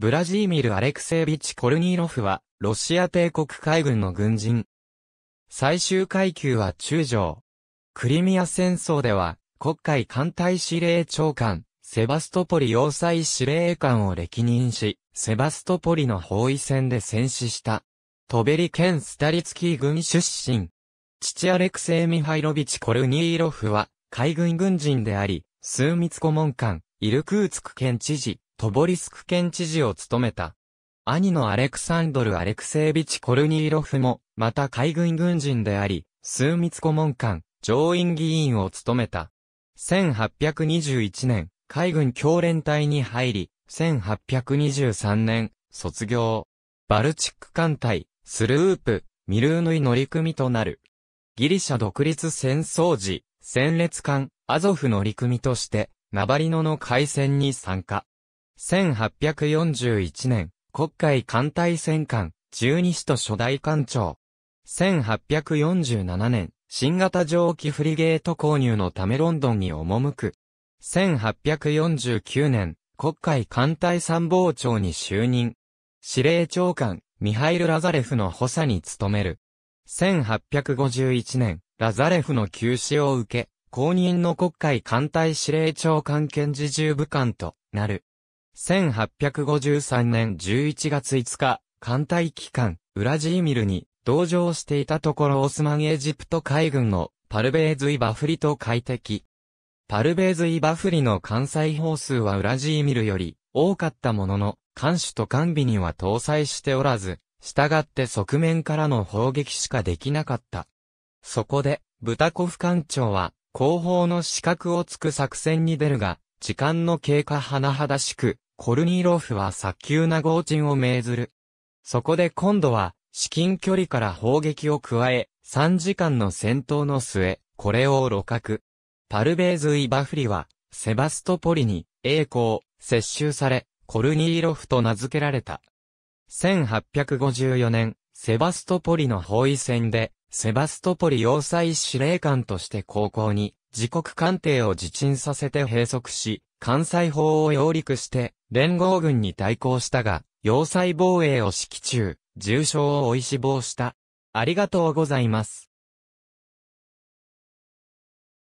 ブラジーミル・アレクセービッチ・コルニーロフは、ロシア帝国海軍の軍人。最終階級は中将。クリミア戦争では、国会艦隊司令長官、セバストポリ要塞司令官を歴任し、セバストポリの包囲戦で戦死した。トベリ県スタリツキー軍出身。父アレクセイ・ミハイロビチ・コルニーロフは、海軍軍人であり、枢密顧問官、イルクーツク県知事、トボリスク県知事を務めた。兄のアレクサンドル・アレクセービチ・コルニーロフも、また海軍軍人であり、数密顧問官、上院議員を務めた。1821年、海軍教連隊に入り、1823年、卒業。バルチック艦隊、スループ、ミルーヌイ乗組となる。ギリシャ独立戦争時、戦列艦、アゾフ乗組として、ナバリノの海戦に参加。1841年、国会艦隊戦艦、十二使と初代艦長。1847年、新型蒸気フリゲート購入のためロンドンに赴く。1849年、国会艦隊参謀長に就任。司令長官、ミハイル・ラザレフの補佐に務める。1851年、ラザレフの急死を受け、公認の国会艦隊司令長官兼自重部官となる。1853年11月5日、艦隊機関、ウラジーミルに同乗していたところオスマンエジプト海軍のパルベーズイバフリと快適。パルベーズイバフリの艦載砲数はウラジーミルより多かったものの、艦首と艦尾には搭載しておらず、従って側面からの砲撃しかできなかった。そこで、ブタコフ艦長は、後方の死角をつく作戦に出るが、時間の経過甚だしく、コルニーロフは早急な合鎮を命ずる。そこで今度は、至近距離から砲撃を加え、3時間の戦闘の末、これを露獲。パルベーズ・イバフリは、セバストポリに、栄光、接収され、コルニーロフと名付けられた。1854年、セバストポリの包囲戦で、セバストポリ要塞司令官として高校に、自国艦艇を自沈させて閉塞し、関西法を揚陸して、連合軍に対抗したが、要塞防衛を指揮中、重傷を負い死亡した。ありがとうございます。